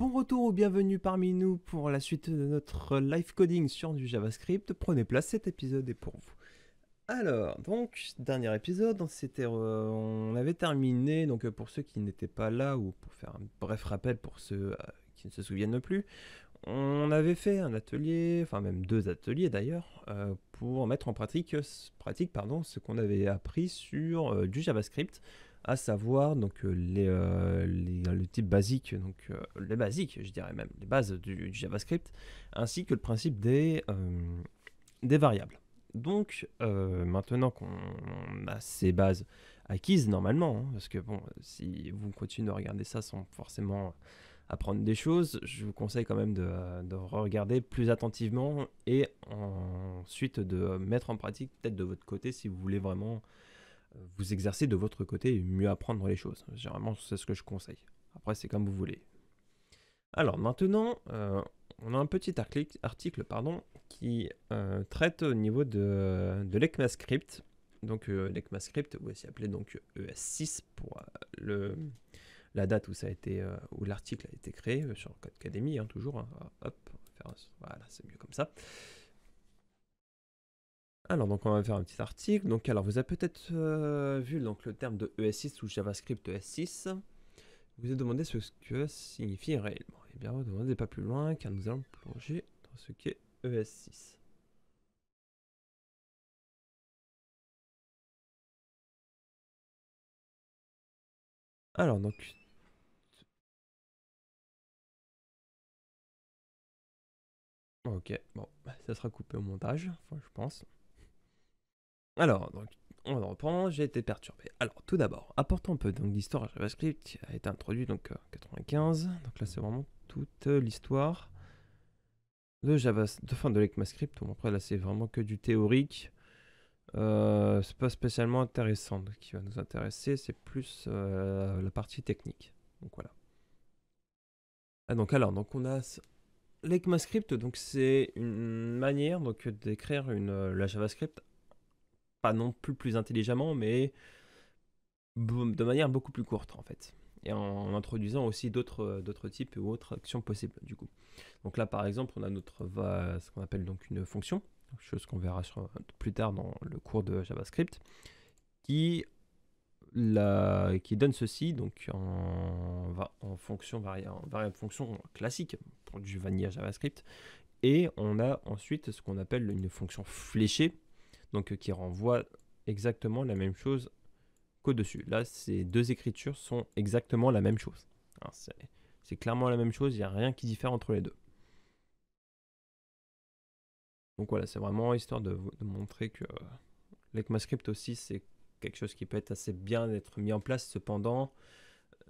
Bon retour ou bienvenue parmi nous pour la suite de notre live coding sur du JavaScript. Prenez place, cet épisode est pour vous. Alors, donc, dernier épisode, on, on avait terminé, donc euh, pour ceux qui n'étaient pas là, ou pour faire un bref rappel pour ceux euh, qui ne se souviennent plus, on avait fait un atelier, enfin même deux ateliers d'ailleurs, euh, pour mettre en pratique, pratique pardon, ce qu'on avait appris sur du JavaScript, à savoir donc euh, les, euh, euh, le type basique, donc les basiques, je dirais même, les bases du, JavaScript, ainsi que le principe des, des variables. Donc maintenant qu'on a ces bases acquises normalement, hein, parce que bon, si vous continuez de regarder ça sans forcément apprendre des choses, je vous conseille quand même de, de regarder plus attentivement et ensuite de mettre en pratique peut-être de votre côté si vous voulez vraiment vous exercer de votre côté et mieux apprendre les choses. Généralement, c'est ce que je conseille. Après, c'est comme vous voulez. Alors maintenant, euh, on a un petit article pardon, qui euh, traite au niveau de, de l'ECMAScript. Donc euh, l'ECMAScript, ou aussi appelé donc ES6 pour euh, le, la date où ça a été où l'article a été créé sur Code Academy, hein, toujours. Hein. voilà, c'est mieux comme ça. Alors, donc, on va faire un petit article. Donc, alors, vous avez peut-être euh, vu donc, le terme de ES6 ou JavaScript ES6. Vous vous demandé ce que signifie réellement. Eh bien, ne demandez pas plus loin, car nous allons plonger dans ce qu'est ES6. Alors, donc... Ok, bon, ça sera coupé au montage, je pense. Alors, donc, on reprend, j'ai été perturbé. Alors, tout d'abord, apportons un peu donc l'histoire JavaScript qui a été introduit donc en euh, 95. Donc là, c'est vraiment toute euh, l'histoire de JavaScript, de fin de l'ECMAScript. après, là, c'est vraiment que du théorique. Ce euh, c'est pas spécialement intéressant. ce qui va nous intéresser, c'est plus la partie technique. Donc voilà. Ah, donc alors, donc on a l'ECMAScript. Donc c'est une manière donc d'écrire une la JavaScript pas non plus plus intelligemment, mais de manière beaucoup plus courte en fait. Et en introduisant aussi d'autres euh, d'autres types ou autres actions possibles du coup. Donc là par exemple on a notre va, ce qu'on appelle donc une fonction, chose qu'on verra euh, plus tard dans le cours de JavaScript, qui, la, qui donne ceci donc en, en fonction variable, variable fonction classique pour du vanilla JavaScript. Et on a ensuite ce qu'on appelle une fonction fléchée donc euh, qui renvoie exactement la même chose qu'au-dessus. Là, ces deux écritures sont exactement la même chose. C'est clairement la même chose, il n'y a rien qui diffère entre les deux. Donc voilà, c'est vraiment histoire de, de montrer que euh, l'ECMAScript aussi, c'est quelque chose qui peut être assez bien d'être mis en place. Cependant,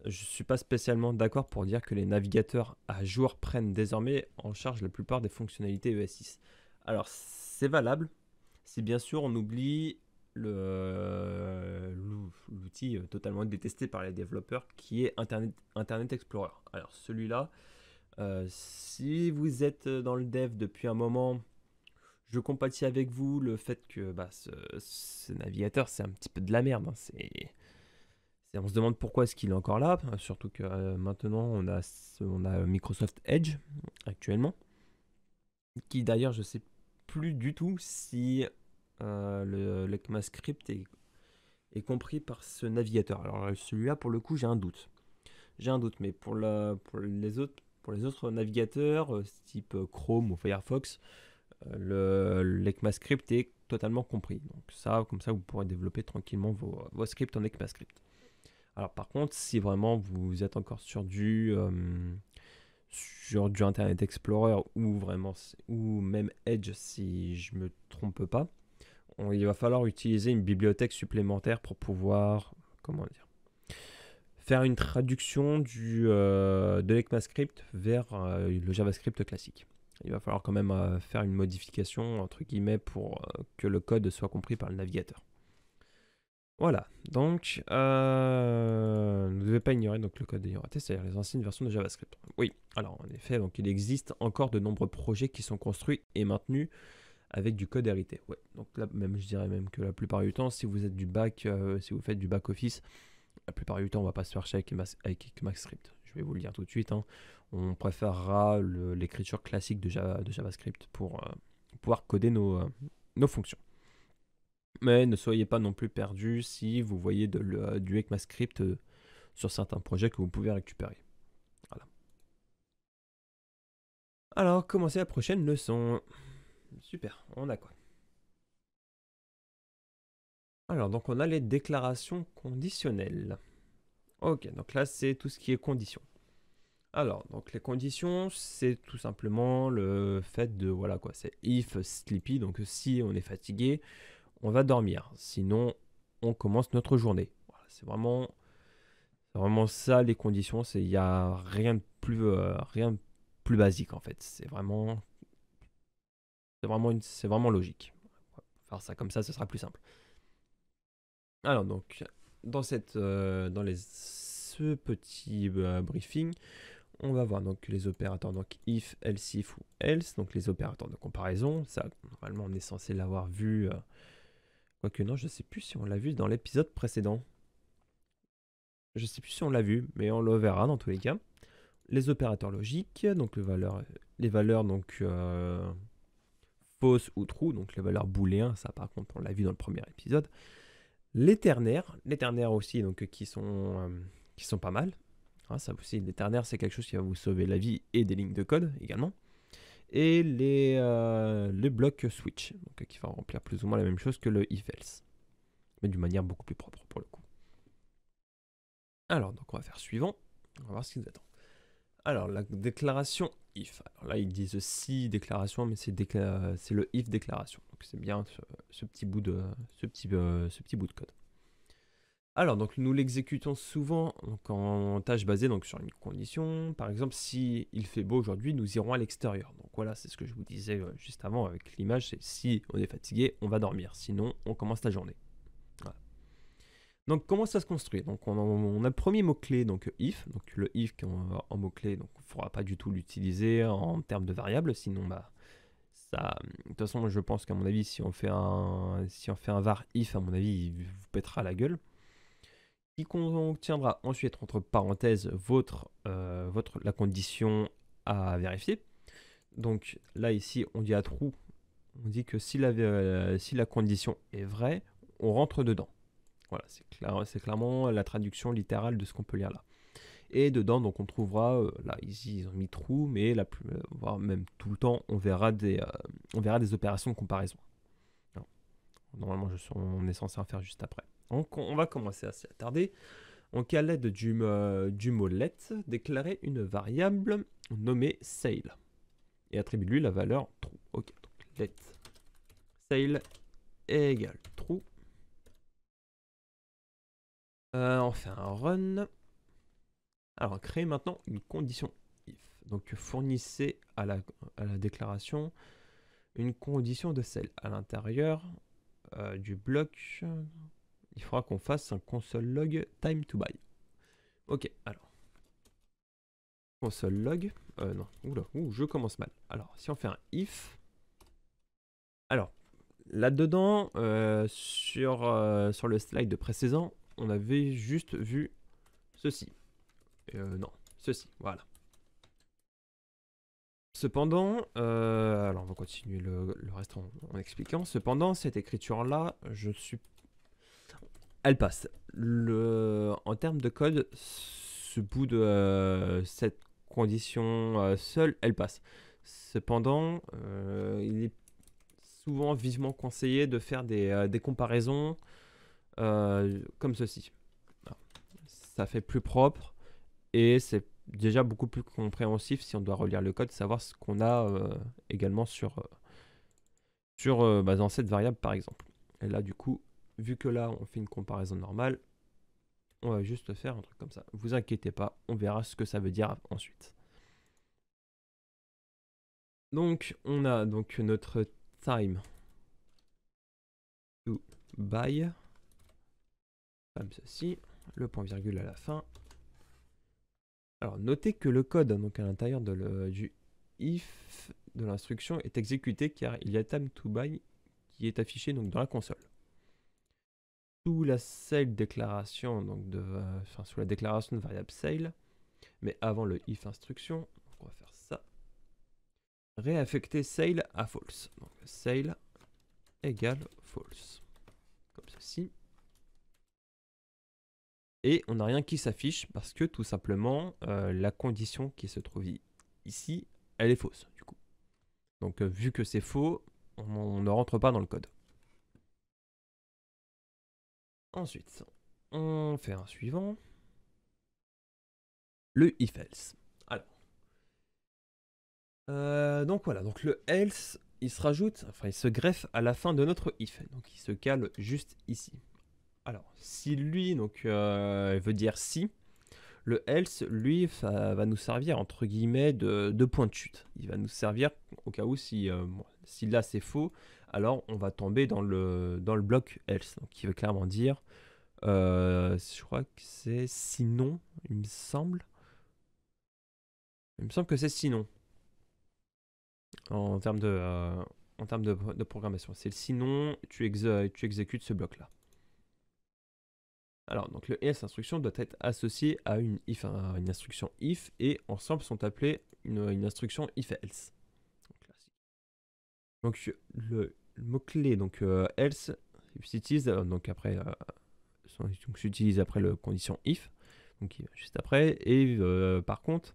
je ne suis pas spécialement d'accord pour dire que les navigateurs à jour prennent désormais en charge la plupart des fonctionnalités ES6. Alors, c'est valable, c'est bien sûr on oublie euh, l'outil euh, totalement détesté par les développeurs qui est Internet, Internet Explorer. Alors celui-là, euh, si vous êtes dans le dev depuis un moment, je compatis avec vous le fait que bah, ce, navigateur c'est un petit peu de la merde. Hein. on se demande pourquoi est-ce qu'il est encore là, hein, surtout que maintenant on a, on a Microsoft Edge actuellement, qui d'ailleurs je sais plus du tout si euh, le LECMA script est, est, compris par ce navigateur. Alors euh, celui-là, pour le coup, j'ai un doute. J'ai un doute, mais pour, la, pour, les, autres, pour les autres navigateurs, euh, type Chrome ou Firefox, le script est totalement compris. Donc ça, comme ça, vous pourrez développer tranquillement vos, scripts en ECMAScript. Alors par contre, si vraiment vous êtes encore sur du, sur du Internet Explorer ou vraiment ou même Edge si je me trompe pas, il va falloir utiliser une bibliothèque supplémentaire pour pouvoir comment dire faire une traduction du, euh, de l'ECMAScript vers euh, le JavaScript classique. Il va falloir quand même euh, faire une modification, entre guillemets, pour que le code soit compris par le navigateur. Voilà, donc euh, ne devez pas ignorer donc, le code des c'est-à-dire les anciennes versions de JavaScript. Oui, alors en effet, donc, il existe encore de nombreux projets qui sont construits et maintenus avec du code hérité. Ouais, donc là, même, je dirais même que la plupart du temps, si vous êtes du bac, euh, si vous faites du back office, la plupart du temps, on va pas se faire chier avec, avec Je vais vous le dire tout de suite. Hein. On préférera l'écriture classique de, JavaScript pour euh, pouvoir coder nos, nos fonctions. Mais ne soyez pas non plus perdus si vous voyez du ECMAScript euh, sur certains projets que vous pouvez récupérer. Voilà. Alors, commencez la prochaine leçon. Super, on a quoi Alors, donc on a les déclarations conditionnelles. Ok, donc là c'est tout ce qui est condition. Alors, donc les conditions, c'est tout simplement le fait de, voilà quoi, c'est if sleepy, donc si on est fatigué, on va dormir. Sinon, on commence notre journée. Voilà, c'est vraiment, vraiment ça les conditions. Il n'y a rien de plus, euh, rien plus basique en fait. C'est vraiment, c'est vraiment, c'est vraiment logique. Faire ça comme ça, ce sera plus simple. Alors donc, dans cette, euh, dans les ce petit euh, briefing, on va voir donc les opérateurs donc if, else, if ou else, donc les opérateurs de comparaison. Ça, normalement, on est censé l'avoir vu. Quoique non, je sais plus si on l'a vu dans l'épisode précédent. Je sais plus si on l'a vu, mais on le verra dans tous les cas. Les opérateurs logiques, donc les valeurs, les valeurs donc euh, fausses ou true, donc les valeurs booléens, ça par contre on l'a vu dans le premier épisode. Les ternaires, les ternaires aussi, donc euh, qui sont, euh, qui sont pas mal. Hein, ça aussi, les ternaires c'est quelque chose qui va vous sauver la vie et des lignes de code également et euh, les, blocs switch, donc, qui va remplir plus ou moins la même chose que le if else, mais d'une manière beaucoup plus propre pour le coup. Alors, donc on va faire suivant, on va voir ce qui nous attend. Alors, la déclaration if. Alors là, ils disent si déclaration, mais c'est le if déclaration. Donc c'est bien ce, petit bout de, ce, petit, euh, ce petit bout de code. Alors, donc, nous l'exécutons souvent en tâche basée donc, sur une condition. Par exemple, si il fait beau aujourd'hui, nous irons à l'extérieur. Donc voilà, c'est ce que je vous disais euh, juste avant avec l'image, c'est si on est fatigué, on va dormir. Sinon, on commence la journée. Donc comment ça se construit Donc on a, le premier mot-clé, donc if. Donc le if en, en mot-clé, donc on ne pourra pas du tout l'utiliser en termes de variable, sinon bah, ça, de toute façon, je pense qu'à mon avis, si on fait un, si on fait un var if, à mon avis, il vous pètera la gueule qui contiendra ensuite entre parenthèses votre, euh, votre, la condition à vérifier. Donc là ici on dit à trou, on dit que si la, euh, si la condition est vraie, on rentre dedans. Voilà, c'est clair, clairement la traduction littérale de ce qu'on peut lire là. Et dedans, donc on trouvera, euh, là ici ils ont mis trou, mais la voire même tout le temps, on verra des, on verra des opérations de comparaison. Normalement, on est censé en faire juste après. On, va commencer à s'y attarder. Donc à l'aide du, mot let, déclarer une variable nommée sale et attribuer lui la valeur true. Ok, donc let sale égale true. Euh, on fait un run. Alors, créer maintenant une condition if. Donc, fournissez à la, à la déclaration une condition de sale à l'intérieur euh, du bloc il faudra qu'on fasse un console log time to buy. Ok, alors. Console log. Euh, non, oula, je commence mal. Alors, si on fait un if. Alors, là-dedans, euh, sur, euh, sur le slide de précédent, on avait juste vu ceci. Euh, non, ceci, voilà. Cependant, alors on va continuer le, reste en, en, expliquant. Cependant, cette écriture-là, je suis elle passe. Le, en termes de code, ce bout de euh, cette condition euh, seule, elle passe. Cependant, euh, il est souvent vivement conseillé de faire des, comparaisons comme ceci. ça fait plus propre et c'est déjà beaucoup plus compréhensif si on doit relire le code, savoir ce qu'on a également sur, sur bah, dans cette variable par exemple. Et là, du coup, vu que là, on fait une comparaison normale, on va juste faire un truc comme ça. Vous inquiétez pas, on verra ce que ça veut dire ensuite. Donc, on a donc notre time to buy, comme ceci, le point virgule à la fin. Alors, notez que le code donc à l'intérieur du if de l'instruction est exécuté car il y a time to buy qui est affiché donc dans la console la sale déclaration, donc de, euh, sous la déclaration de variable sale, mais avant le if instruction, on va faire ça. Réaffecter sale à false. Donc sale égale false. Comme ceci. Et on n'a rien qui s'affiche parce que tout simplement euh, la condition qui se trouve ici, elle est fausse du coup. Donc euh, vu que c'est faux, on ne rentre pas dans le code. Ensuite, on fait un suivant. Le if else. Alors. Euh, donc voilà, donc le else, il se rajoute, enfin il se greffe à la fin de notre if. Donc il se cale juste ici. Alors, si lui, donc, euh, veut dire si, le else, lui, va nous servir entre guillemets de, point de chute. Il va nous servir au cas où si euh, là c'est faux, alors on va tomber dans le, dans le bloc else, donc qui veut clairement dire, euh, je crois que c'est sinon, il me semble. Il me semble que c'est sinon. En termes de, euh, en de, programmation. C'est le sinon, tu, tu exécutes ce bloc-là. Alors, donc le else instruction doit être associé à une if, une instruction if, et ensemble sont appelés une, une instruction if else. Donc, le le mot-clé, donc euh, else, s'utilise, euh, donc après, la euh, s'utilise après le condition if, donc juste après, et par contre,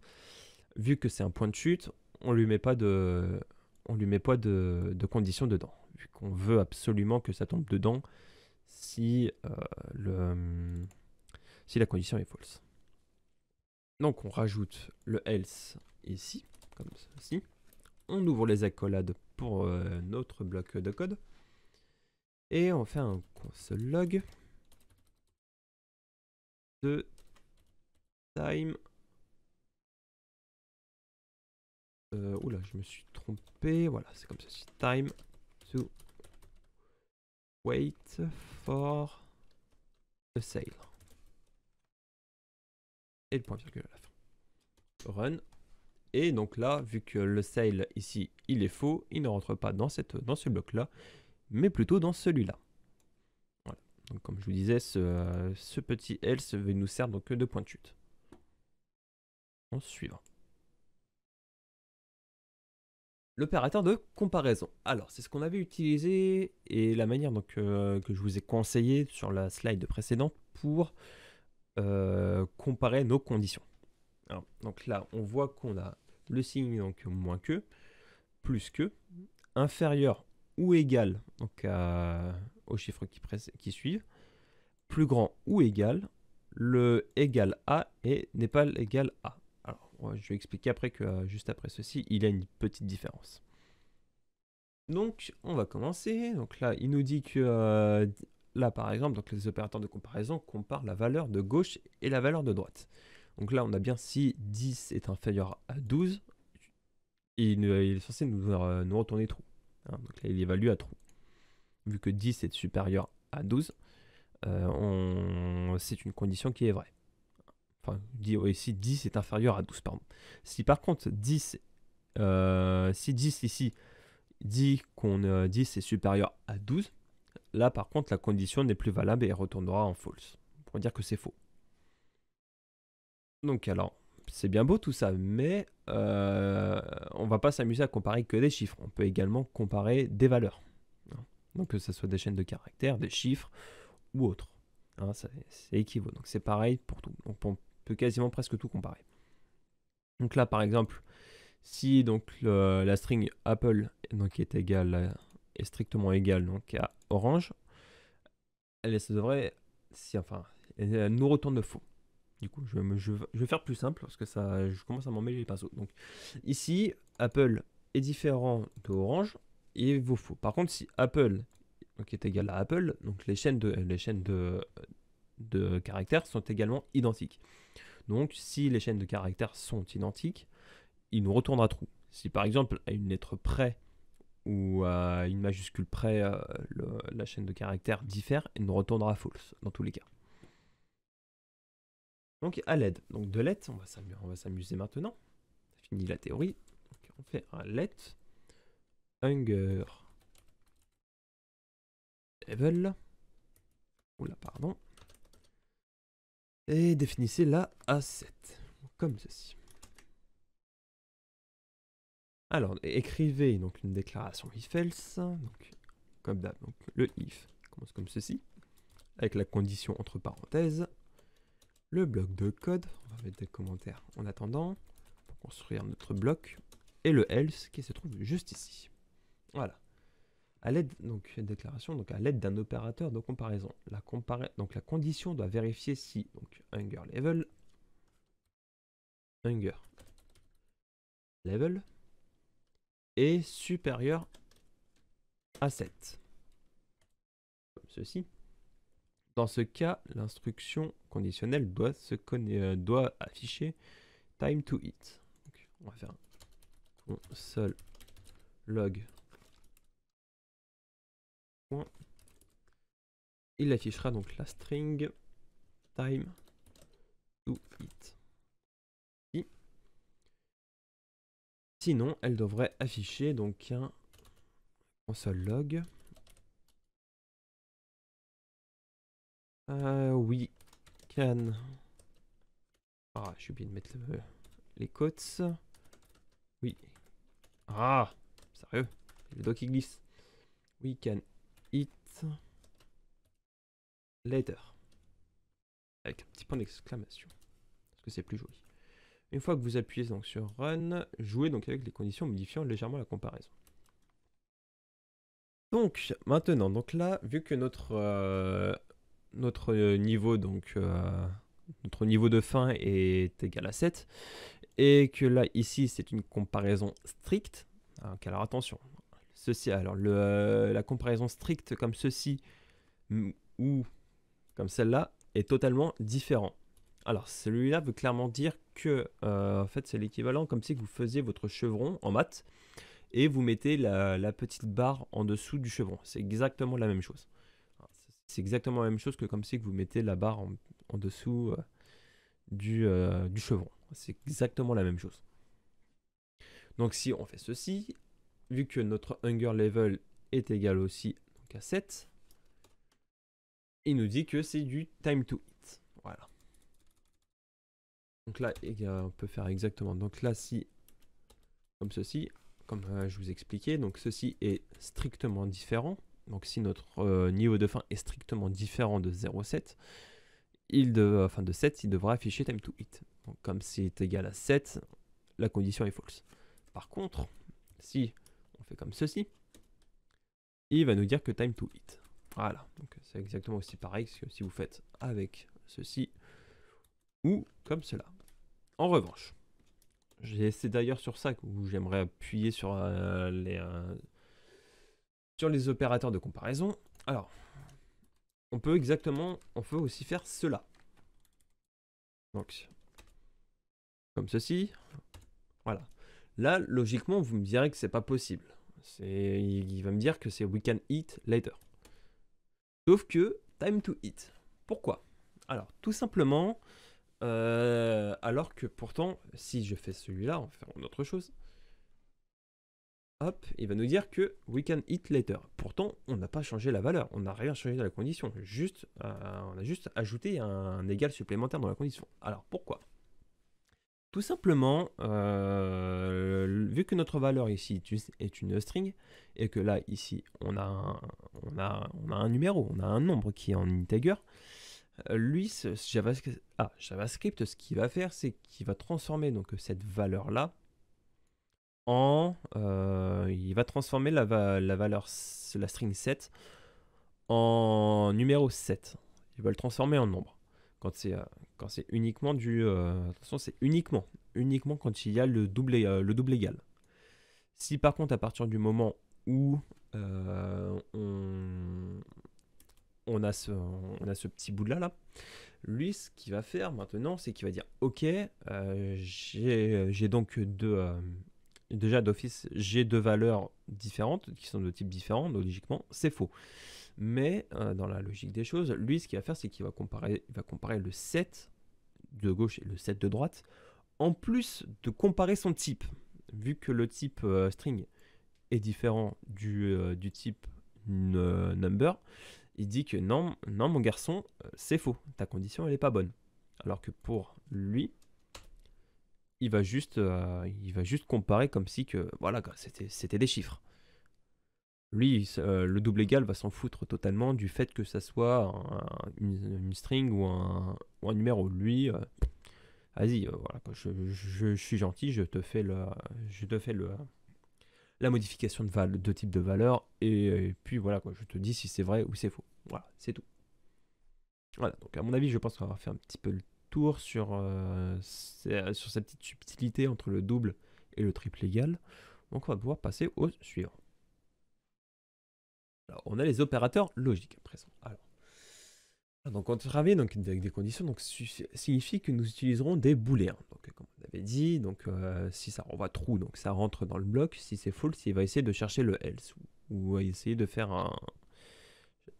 vu que c'est un point de chute, on lui met pas de, on lui met pas de, de condition dedans, vu qu'on veut absolument que ça tombe dedans si, le, si la condition est false. Donc on rajoute le else ici, comme ceci on ouvre les accolades pour euh, notre bloc de code. Et on fait un console log de time. Euh, oula, je me suis trompé. Voilà, c'est comme ceci. Time to wait for the sale. Et le point virgule à la fin. Run. Et donc là, vu que le sale ici, il est faux, il ne rentre pas dans, cette, dans ce bloc-là, mais plutôt dans celui-là. comme je vous disais, ce, petit else nous sert donc de point de chute. En suivant. L'opérateur de comparaison. Alors, c'est ce qu'on avait utilisé et la manière donc, euh, que je vous ai conseillé sur la slide précédente pour euh, comparer nos conditions donc là, on voit qu'on a le signe donc moins que, plus que, inférieur ou égal donc aux chiffres qui, suivent, plus grand ou égal, le égal à et n'est pas égal à. Alors, je vais expliquer après que euh, juste après ceci, il y a une petite différence. Donc, on va commencer. Donc là, il nous dit que euh, là, par exemple, les opérateurs de comparaison comparent la valeur de gauche et la valeur de droite. Donc là, on a bien si 10 est inférieur à 12, il, est censé nous, euh, retourner true. Hein. donc là, il évalue à true, Vu que 10 est supérieur à 12, euh, c'est une condition qui est vraie. Enfin, ici, 10 est inférieur à 12, pardon. Si par contre, 10, euh, si 10 ici dit qu'on dit 10 est supérieur à 12, là par contre, la condition n'est plus valable et retournera en false. On Pour dire que c'est faux. Donc alors, c'est bien beau tout ça, mais euh, on va pas s'amuser à comparer que des chiffres. On peut également comparer des valeurs. Hein. Donc que ce soit des chaînes de caractères, des chiffres ou autres. Hein, c'est équivaut. Donc c'est pareil pour tout. Donc, on peut quasiment presque tout comparer. Donc là, par exemple, si donc la string Apple donc est égale est strictement égale donc à Orange, elle, se devrait si enfin nous retourne de faux. Du coup, je, me, je, vais faire plus simple parce que ça, je commence à m'en les pinceaux. Donc, ici, Apple est différent de Orange et vaut faux. Par contre, si Apple est égal à Apple, donc les chaînes de, les chaînes de, de caractères sont également identiques. Donc, si les chaînes de caractères sont identiques, il nous retournera true. Si par exemple, à une lettre près ou à une majuscule près, euh, la chaîne de caractères diffère, il nous retournera false dans tous les cas. Donc à l'aide Donc de let, on va s'amuser maintenant. Fini la théorie. on fait un LED. Hunger. Level. Oula, pardon. Et définissez la A7. Comme ceci. Alors, écrivez donc une déclaration if else. Donc, comme d'hab, le if commence comme ceci. Avec la condition entre parenthèses le bloc de code, on va mettre des commentaires en attendant, pour construire notre bloc, et le else qui se trouve juste ici. Voilà. À l'aide donc déclaration donc à l'aide d'un opérateur de comparaison. La donc la condition doit vérifier si donc hunger level hunger level est supérieur à 7. Comme ceci. Dans ce cas, l'instruction conditionnelle doit, se euh, doit afficher time to hit. on va faire un seul log. Il affichera donc la string time to hit. Sinon, elle devrait afficher donc un console log. Euh, oui. can. Ah, j'ai oublié de mettre les côtes. Oui. Ah, sérieux Le doigt qui glisse. We can It later. Avec un petit point d'exclamation. Parce que c'est plus joli. Une fois que vous appuyez donc sur Run, jouez donc avec les conditions modifiant légèrement la comparaison. Donc maintenant, donc là, vu que notre euh, notre euh, niveau donc euh, notre niveau de fin est égal à 7 et que là ici c'est une comparaison stricte ah, alors attention ceci alors euh, la comparaison stricte comme ceci ou comme celle-là est totalement différent alors celui-là veut clairement dire que en fait c'est l'équivalent comme si vous faisiez votre chevron en maths et vous mettez la petite barre en dessous du chevron c'est exactement la même chose c'est exactement la même chose que comme si vous mettez la barre en, dessous euh, euh, du, chevron. C'est exactement la même chose. Donc si on fait ceci, vu que notre hunger level est égal aussi à 7, il nous dit que c'est du time to eat. Voilà. Donc là, on peut faire exactement. Donc là, si, comme ceci, comme euh, je vous expliquais, donc ceci est strictement différent. Donc si notre euh, niveau de fin est strictement différent de 0,7, il euh, enfin de 7, il devra afficher time to hit. Donc comme c'est égal à 7, la condition est false. Par contre, si on fait comme ceci, il va nous dire que time to hit. Voilà, donc c'est exactement aussi pareil que si vous faites avec ceci ou comme cela. En revanche, c'est d'ailleurs sur ça que j'aimerais appuyer sur euh, les, sur les opérateurs de comparaison. Alors, on peut exactement, on peut aussi faire cela. Donc, comme ceci. Voilà. Là, logiquement, vous me direz que c'est pas possible. C'est, il va me dire que c'est we can eat later. Sauf que time to eat. Pourquoi Alors, tout simplement, euh, alors que pourtant, si je fais celui-là, on fait autre chose hop, il va nous dire que we can hit later. Pourtant, on n'a pas changé la valeur, on n'a rien changé dans la condition, juste, euh, on a juste ajouté un égal supplémentaire dans la condition. Alors pourquoi Tout simplement, euh, vu que notre valeur ici est une string, et que là, ici, on a un, on on a un numéro, on a un nombre qui est en integer, euh, lui, ce JavaScript, ah, JavaScript, ce qu'il va faire, c'est qu'il va transformer donc cette valeur-là euh, il va transformer la, la valeur, la string 7 en numéro 7. Il va le transformer en nombre. Quand c'est euh, uniquement du. Euh, attention, c'est uniquement. Uniquement quand il y a le double, le double égal. Si par contre, à partir du moment où on, a ce, on a ce petit bout de là, là, lui, ce qu'il va faire maintenant, c'est qu'il va dire Ok, j'ai donc deux, déjà d'office, j'ai deux valeurs différentes, qui sont de types différents, logiquement, c'est faux. Mais euh, dans la logique des choses, lui, ce qu'il va faire, c'est qu'il va comparer, il va comparer le 7 de gauche et le 7 de droite, en plus de comparer son type, vu que le type euh, string est différent du, euh, du type number, il dit que non, non mon garçon, c'est faux, ta condition, elle n'est pas bonne. Alors que pour lui, il va juste, euh, il va juste comparer comme si que voilà, c'était des chiffres. Lui, euh, le double égal va s'en foutre totalement du fait que ça soit une, string ou un, ou un numéro. Lui, euh, vas-y, voilà, je, je, suis gentil, je te fais le, je te fais le, la modification de, val, de type de valeur et, puis voilà, quoi, je te dis si c'est vrai ou c'est faux. Voilà, c'est tout. Voilà, donc à mon avis, je pense qu'on va faire un petit peu le tour sur, euh, euh, sur cette petite subtilité entre le double et le triple égal. Donc on va pouvoir passer au suivant. Alors, on a les opérateurs logiques à présent. Alors, ah, donc on travaille donc, avec des conditions, donc signifie que nous utiliserons des booléens. Hein. Donc comme on avait dit, donc, euh, si ça renvoie true, donc ça rentre dans le bloc. Si c'est false, il va essayer de chercher le else ou, essayer de faire un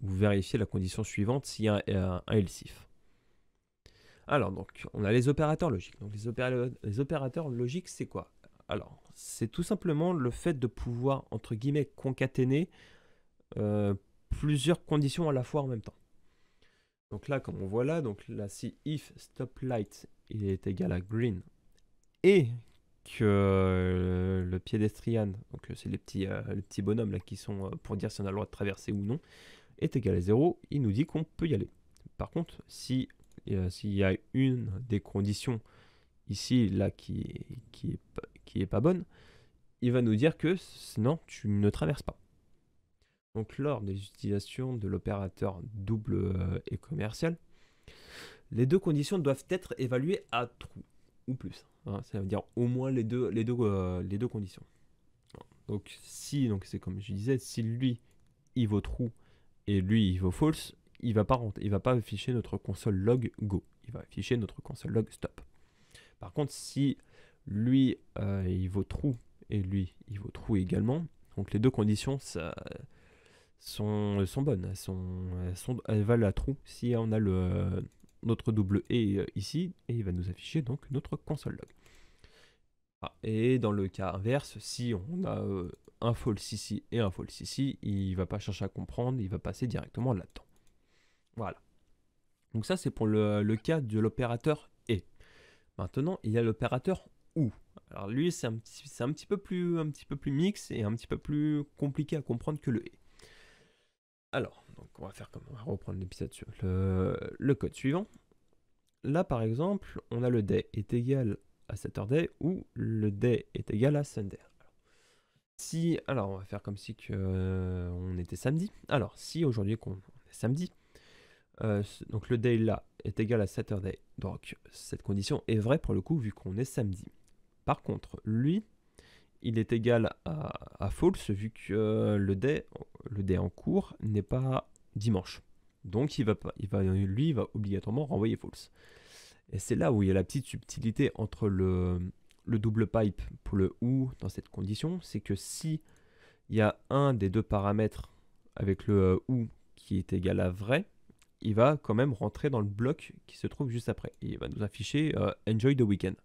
ou vérifier la condition suivante s'il y a un, un else if. Alors, donc, on a les opérateurs logiques. Donc, les, opérateurs, logiques, c'est quoi Alors, c'est tout simplement le fait de pouvoir, entre guillemets, concaténer euh, plusieurs conditions à la fois en même temps. Donc là, comme on voit là, donc là, si if stop light est égal à green et que euh, le piédestrian, donc euh, c'est les petits, bonhommes là qui sont pour dire si on a le droit de traverser ou non, est égal à zéro, il nous dit qu'on peut y aller. Par contre, si euh, s'il y a une des conditions ici, là, qui, qui, est, qui est pas bonne, il va nous dire que sinon tu ne traverses pas. Donc lors des utilisations de l'opérateur double euh, et commercial, les deux conditions doivent être évaluées à trou ou plus. Hein. ça veut dire au moins les deux, les deux, euh, les deux conditions. Donc si, donc c'est comme je disais, si lui il vaut true et lui il vaut false, il va pas il va pas afficher notre console log go, il va afficher notre console log stop. Par contre, si lui euh, il vaut true et lui il vaut true également, donc les deux conditions ça, sont, bonnes, elles, sont, elles, valent la true si on a le notre double et euh, ici et il va nous afficher donc notre console log. Ah, et dans le cas inverse, si on a euh, un false ici et un false ici, il va pas chercher à comprendre, il va passer directement là-dedans. Voilà. Donc ça, c'est pour le, cas de l'opérateur et. Maintenant, il y a l'opérateur ou. Alors lui, c'est un, un, petit peu plus, un petit peu plus mix et un petit peu plus compliqué à comprendre que le et. Alors, donc on va faire comme on va reprendre l'épisode sur le, code suivant. Là, par exemple, on a le day est égal à Saturday ou le day est égal à Sunday. Alors, si, alors on va faire comme si que, euh, on était samedi. Alors, si aujourd'hui qu'on est samedi, euh, donc le day là est égal à Saturday. Donc cette condition est vraie pour le coup vu qu'on est samedi. Par contre, lui, il est égal à, false vu que euh, le day, le en cours n'est pas dimanche. Donc il va, il lui, il va obligatoirement renvoyer false. Et c'est là où il y a la petite subtilité entre le, le double pipe pour le ou dans cette condition, c'est que si il y a un des deux paramètres avec le euh, ou qui est égal à vrai, il va quand même rentrer dans le bloc qui se trouve juste après. il va nous afficher euh, Enjoy the Weekend.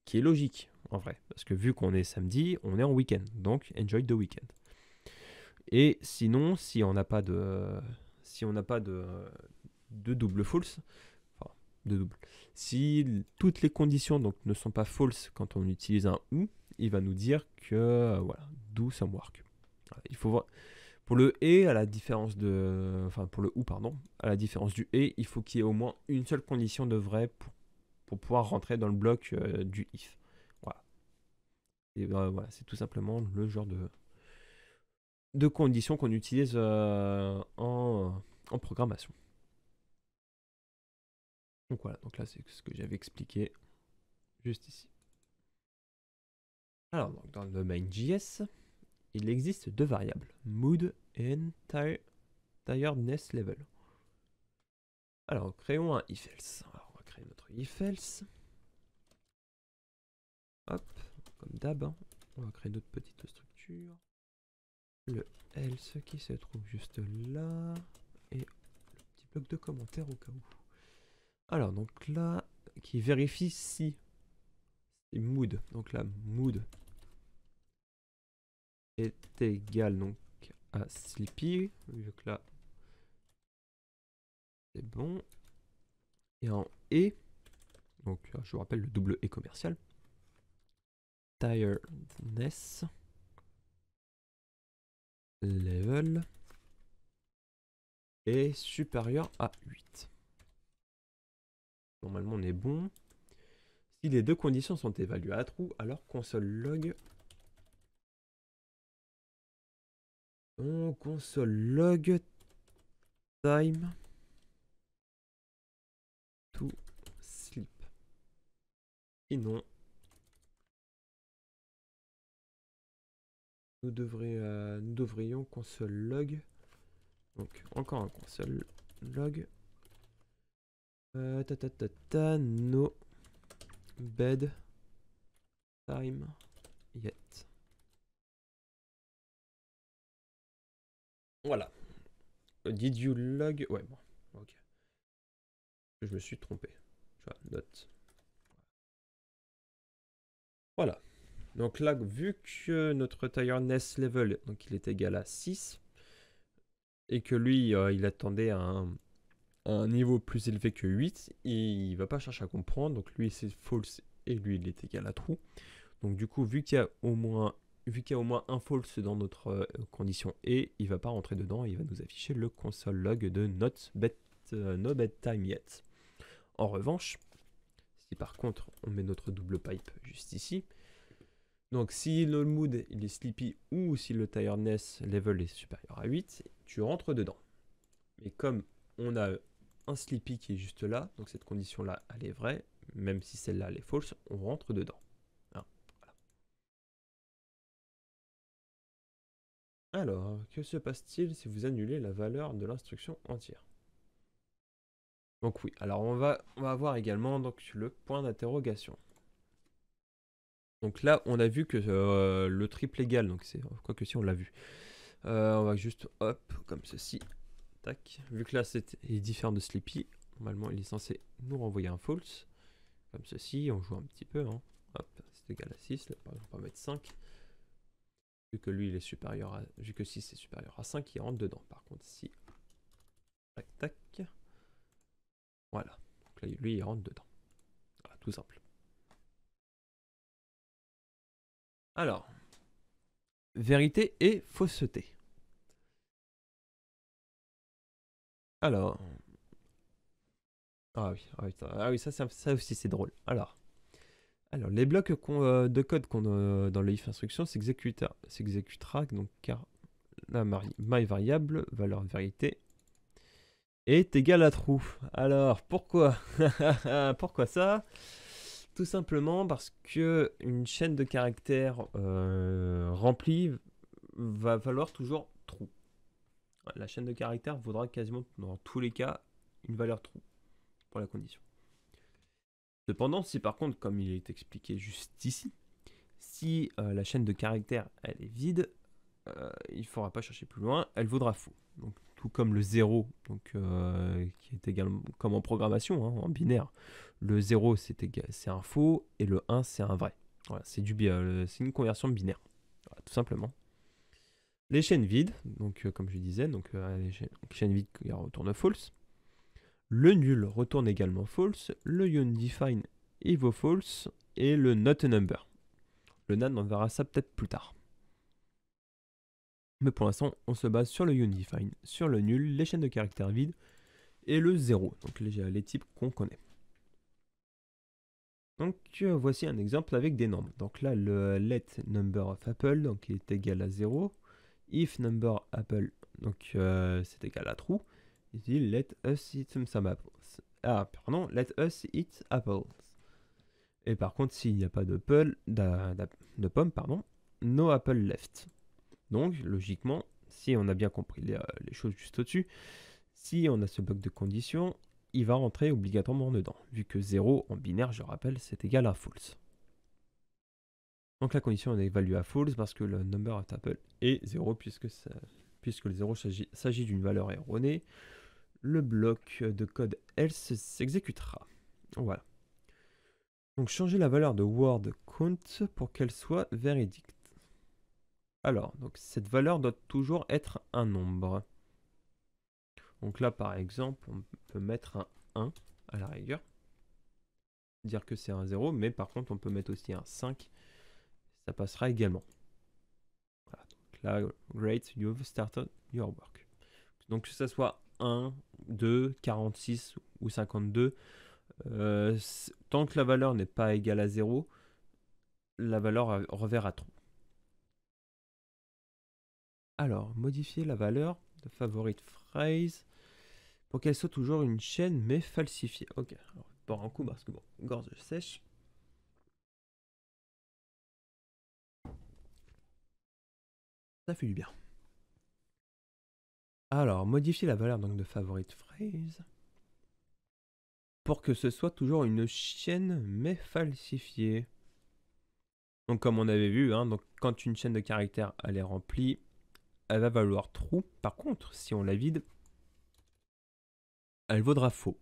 Ce qui est logique, en vrai. Parce que vu qu'on est samedi, on est en week-end. Donc, Enjoy the Weekend. Et sinon, si on n'a pas de... Si on n'a pas de, de double false, de double. Si toutes les conditions donc, ne sont pas false quand on utilise un ou, il va nous dire que, voilà, do some work. Il faut voir... Pour le et, à la différence de. Enfin, pour le ou, pardon, à la différence du et, il faut qu'il y ait au moins une seule condition de vrai pour, pouvoir rentrer dans le bloc euh, du if. Voilà. Ben, voilà, c'est tout simplement le genre de, de conditions qu'on utilise euh, euh, en, programmation. Donc voilà, là c'est ce que j'avais expliqué juste ici. Alors, dans le domaine JS, il existe deux variables, mood et tiredness level. Alors, créons un if else. on va créer notre if else. Hop, comme d'hab, hein. on va créer d'autres petites structures. Le else qui se trouve juste là. Et le petit bloc de commentaires au cas où. Alors, donc là, qui vérifie si c'est mood. Donc là, mood est égal donc à Sleepy, vu que là c'est bon. Et en E, donc je vous rappelle le double E commercial, tiredness level est supérieur à 8. Normalement on est bon. Si les deux conditions sont évaluées à trou, alors console log On console log time to sleep. Et non. Nous, euh, devrions console log. Donc encore un console log. Euh, ta, ta, no bed time yet. Voilà. Euh, did you log... Ouais, bon. Ok. Je me suis trompé. note. Voilà. Donc là, vu que notre nest level, donc il est égal à 6, et que lui, euh, il attendait un, niveau plus élevé que 8, il va pas chercher à comprendre. Donc lui, c'est false, et lui, il est égal à true. Donc du coup, vu qu'il y a au moins vu qu'il y a au moins un false dans notre euh, condition et, il ne va pas rentrer dedans il va nous afficher le console log de not euh, no bedtime yet. En revanche, si par contre on met notre double pipe juste ici, donc si le mood il est sleepy ou si le tiredness level est supérieur à 8, tu rentres dedans. Mais comme on a un sleepy qui est juste là, donc cette condition là elle est vraie, même si celle là elle est false, on rentre dedans. Alors, que se passe-t-il si vous annulez la valeur de l'instruction entière Donc oui, alors on va, on va voir également donc, le point d'interrogation. Donc là, on a vu que euh, le triple égal, donc c'est quoi que si on l'a vu. Euh, on va juste hop, comme ceci. Tac. Vu que là c'est différent de Sleepy, normalement il est censé nous renvoyer un false. Comme ceci, on joue un petit peu. Hein. Hop, c'est égal à 6. Là, par exemple, on va mettre 5 que lui il est supérieur à vu que 6 est supérieur à 5 il rentre dedans par contre si tac tac voilà donc là, lui il rentre dedans tout simple alors vérité et fausseté alors ah oui, ah oui ça, ah ça aussi c'est drôle alors alors, les blocs euh, de code qu'on euh, dans le if instruction s'exécutera, donc car la my variable, valeur de vérité, est égale à true. Alors, pourquoi Pourquoi ça Tout simplement parce que une chaîne de caractères euh, remplie va valoir toujours true. La chaîne de caractères vaudra quasiment, dans tous les cas, une valeur true pour la condition. Cependant, si par contre, comme il est expliqué juste ici, si euh, la chaîne de caractères elle est vide, euh, il ne faudra pas chercher plus loin, elle vaudra faux. Donc, tout comme le 0, donc, euh, qui est également comme en programmation, hein, en binaire. Le 0 c'est un faux et le 1 c'est un vrai. Voilà, c'est une conversion binaire, tout simplement. Les chaînes vides, donc comme je disais, donc, les chaînes vides qui retourne false. Le nul retourne également false, le undefined il false et le not number. Le nan, on verra ça peut-être plus tard. Mais pour l'instant, on se base sur le undefined, sur le nul, les chaînes de caractères vides et le 0, donc les, les types qu'on connaît. Donc voici un exemple avec des nombres. Donc là, le let number of apple, donc il est égal à 0. If number apple, donc euh, c'est égal à true. Il dit Let us eat some apples. Ah, pardon, let us eat apples. Et par contre, s'il n'y a pas de, de pommes, pardon, no apple left. Donc, logiquement, si on a bien compris les, euh, choses juste au-dessus, si on a ce bloc de conditions, il va rentrer obligatoirement dedans, vu que 0 en binaire, je rappelle, c'est égal à false. Donc la condition est évaluée à false parce que le number of apple est 0 puisque, puisque le 0 s'agit d'une valeur erronée le bloc de code else s'exécutera. Voilà. Donc changer la valeur de word count pour qu'elle soit verdict. Alors, donc cette valeur doit toujours être un nombre. Donc là, par exemple, on peut mettre un 1 à la rigueur. Dire que c'est un 0, mais par contre, on peut mettre aussi un 5. Ça passera également. Voilà, donc là, great, you've started your work. Donc que ce soit 1, 2, 46 ou 52. Euh, tant que la valeur n'est pas égale à 0, la valeur reverra trop Alors, modifier la valeur de favorite phrase pour qu'elle soit toujours une chaîne mais falsifiée. Ok, on un coup parce que bon, gorge sèche. Ça fait du bien. Alors, modifier la valeur de favorite phrase pour que ce soit toujours une chaîne mais falsifiée. Donc comme on avait vu, hein, quand une chaîne de caractères elle est remplie, elle va valoir true. Par contre, si on la vide, elle vaudra faux.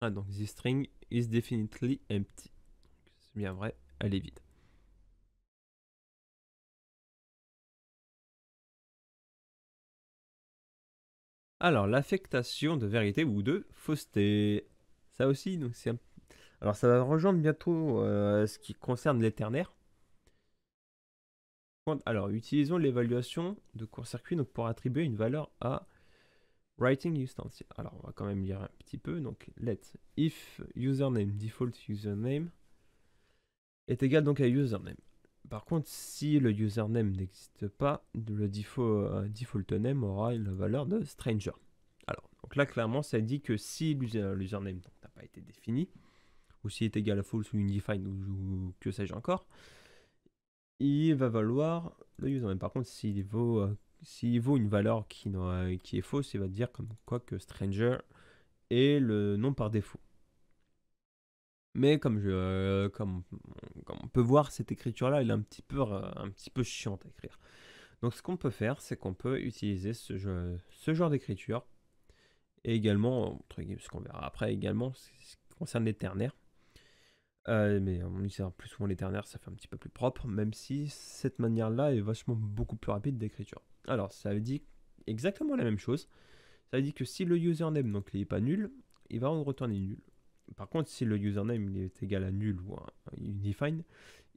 Ah, donc this string is definitely empty. C'est bien vrai, elle est vide. Alors, l'affectation de vérité ou de fausseté. Ça aussi, donc Alors, ça va rejoindre bientôt euh, ce qui concerne l'éternaire. Alors, utilisons l'évaluation de court-circuit pour attribuer une valeur à writing Alors, on va quand même lire un petit peu. Donc, let if username default username est égal donc à username. Par contre, si le username n'existe pas, le euh, default, name aura la valeur de stranger. Alors, donc là, clairement, ça dit que si euh, l'username n'a pas été défini, ou s'il est égal à false ou undefined ou, que sais-je encore, il va valoir le username. Par contre, s'il vaut, euh, une valeur qui, qui est fausse, il va dire comme quoi que stranger est le nom par défaut. Mais comme, je, euh, on peut voir, cette écriture-là, elle est un petit, peu, euh, un chiante à écrire. Donc ce qu'on peut faire, c'est qu'on peut utiliser ce, genre d'écriture. Et également, ce qu'on verra après également, ce qui concerne les ternaires. Euh, mais on utilise plus souvent les ternaires, ça fait un petit peu plus propre, même si cette manière-là est vachement beaucoup plus rapide d'écriture. Alors, ça veut dire exactement la même chose. Ça veut dire que si le username donc, n'est pas nul, il va en retourner nul. Par contre, si le username est égal à nul ou à undefined,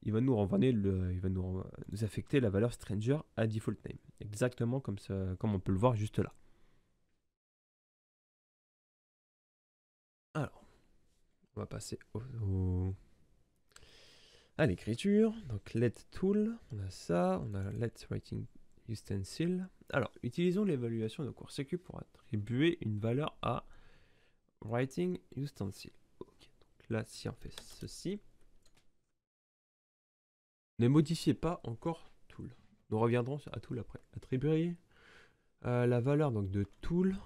il va nous renvoyer le, il va nous, affecter la valeur stranger à default name, exactement comme comme on peut le voir juste là. Alors, on va passer à l'écriture. Donc let tool, on a ça, on a let writing utensil. Alors, utilisons l'évaluation de cours sécu pour attribuer une valeur à writing utensil là, si on fait ceci, ne modifiez pas encore tool. Nous reviendrons à tool après. Attribuer euh, la valeur donc de tool.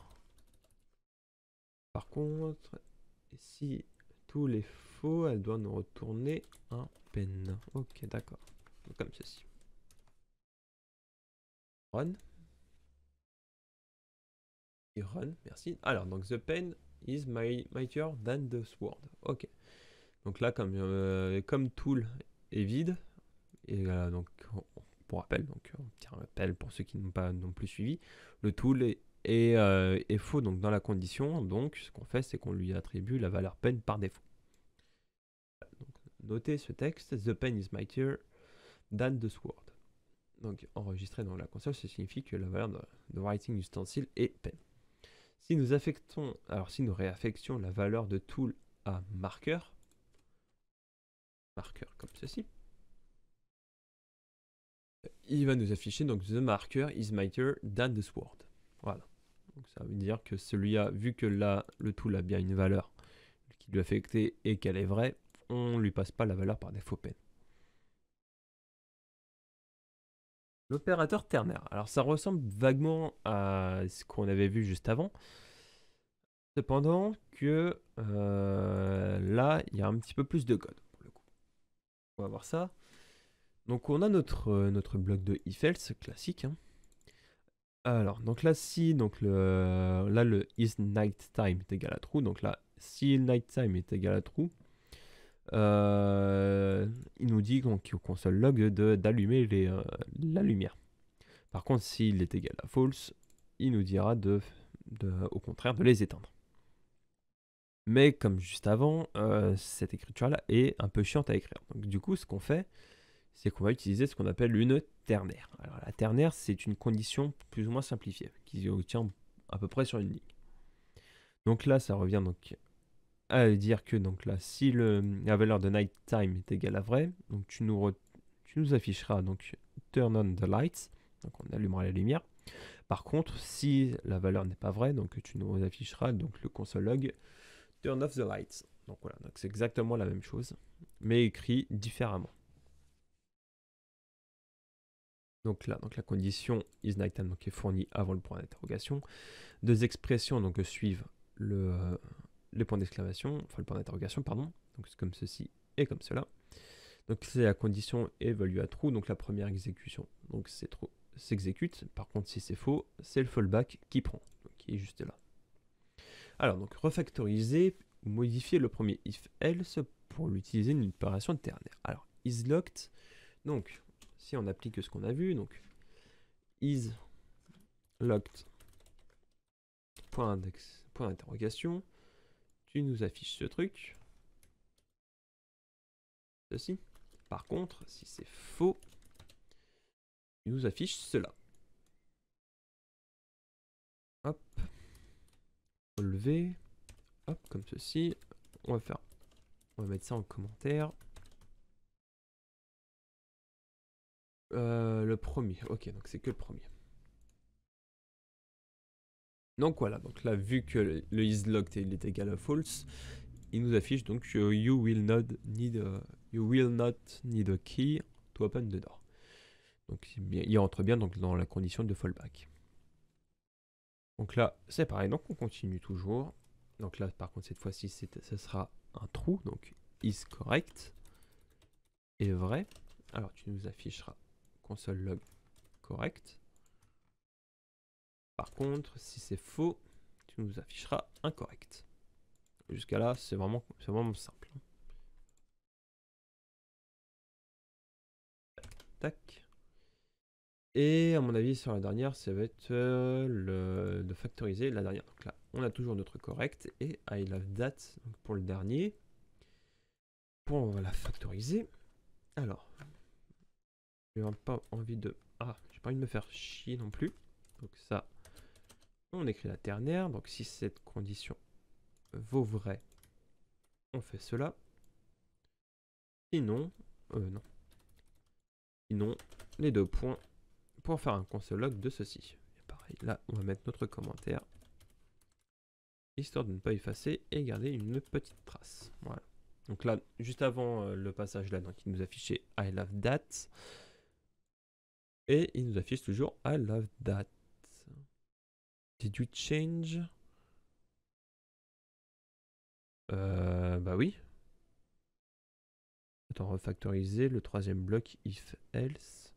Par contre, si tout est faux, elle doit nous retourner un pen. Ok, d'accord. Comme ceci. Run. run, merci. Alors, donc the pen is my mightier than the sword. Ok. Donc là, comme, euh, comme tool est vide, et euh, donc pour rappel, donc rappel pour ceux qui n'ont pas non plus suivi, le tool est, euh, est, faux donc dans la condition. Donc ce qu'on fait, c'est qu'on lui attribue la valeur pen par défaut. Donc, notez ce texte, the pen is mightier than the sword. Donc enregistré dans la console, ça signifie que la valeur de, writing writing stencil est pen. Si nous affectons, alors si nous réaffections la valeur de tool à marqueur, marqueur comme ceci, il va nous afficher donc the marker is mightier than the sword. Voilà. Donc ça veut dire que celui-là, vu que là le tool a bien une valeur qui lui affecter et qu'elle est vraie, on ne lui passe pas la valeur par défaut peine. L'opérateur ternaire. Alors ça ressemble vaguement à ce qu'on avait vu juste avant. Cependant que euh, là, il y a un petit peu plus de code pour le coup. On va voir ça. Donc on a notre, euh, notre bloc de if-else classique. Hein. Alors donc là si donc le là le is night time est égal à true. Donc là si night time est égal à true, euh, il nous dit donc au console log d'allumer euh, la lumière. Par contre, s'il est égal à false, il nous dira de, au contraire de les éteindre. Mais comme juste avant, euh, cette écriture-là est un peu chiante à écrire. Donc du coup, ce qu'on fait, c'est qu'on va utiliser ce qu'on appelle une ternaire. Alors la ternaire, c'est une condition plus ou moins simplifiée, qui tient à peu près sur une ligne. Donc là, ça revient donc à dire que donc là, si le, la valeur de night time est égale à vrai, donc tu nous, tu nous afficheras donc turn on the lights, donc on allumera la lumière. Par contre, si la valeur n'est pas vraie, donc tu nous afficheras donc le console log turn off the lights. Donc voilà, donc c'est exactement la même chose, mais écrit différemment. Donc là, donc la condition is night time donc est fournie avant le point d'interrogation. Deux expressions donc suivent le, le point d'exclamation, enfin le point d'interrogation, pardon, donc c'est comme ceci et comme cela. Donc c'est la condition évalue à true, donc la première exécution. Donc c'est true s'exécute. Par contre, si c'est faux, c'est le fallback qui prend, qui est juste là. Alors, donc refactoriser ou modifier le premier if else pour l'utiliser une opération ternaire. Alors, is locked, donc si on applique ce qu'on a vu, donc is locked, point d'interrogation, point tu nous affiches ce truc. Ceci. Par contre, si c'est faux, tu nous affiches cela. Hop. Relever. Hop, comme ceci. On va faire. On va mettre ça en commentaire. Euh, le premier. Ok, donc c'est que le premier. Donc voilà, donc vu que le isLog est égal à false, il nous affiche donc euh, you will not need a, you will not need key to open the door. Donc il rentre bien donc dans la condition de fallback. Donc là, c'est pareil, donc on continue toujours. Donc là, par contre, cette fois-ci, ce sera un trou, donc is correct est vrai. Alors tu nous afficheras console log correct contre, si c'est faux, tu nous afficheras incorrect. Jusqu'à là, c'est vraiment, vraiment simple. Tac. Et à mon avis, sur la dernière, ça va être euh, le, de factoriser la dernière. Donc là, on a toujours notre correct et ah, I love date pour le dernier. pour la factoriser. Alors, j'ai pas envie de... Ah, j'ai pas envie de me faire chier non plus. Donc ça, on écrit la ternaire, donc si cette condition vaut vrai, on fait cela. Sinon, euh, non. Sinon, les deux points pour faire un console log de ceci. pareil, là, on va mettre notre commentaire, histoire de ne pas effacer et garder une petite trace. Voilà. Donc là, juste avant euh, le passage là, donc il nous affichait I love that. Et il nous affiche toujours I love that. Did you change euh, Bah oui. Attends, refactoriser le troisième bloc if else.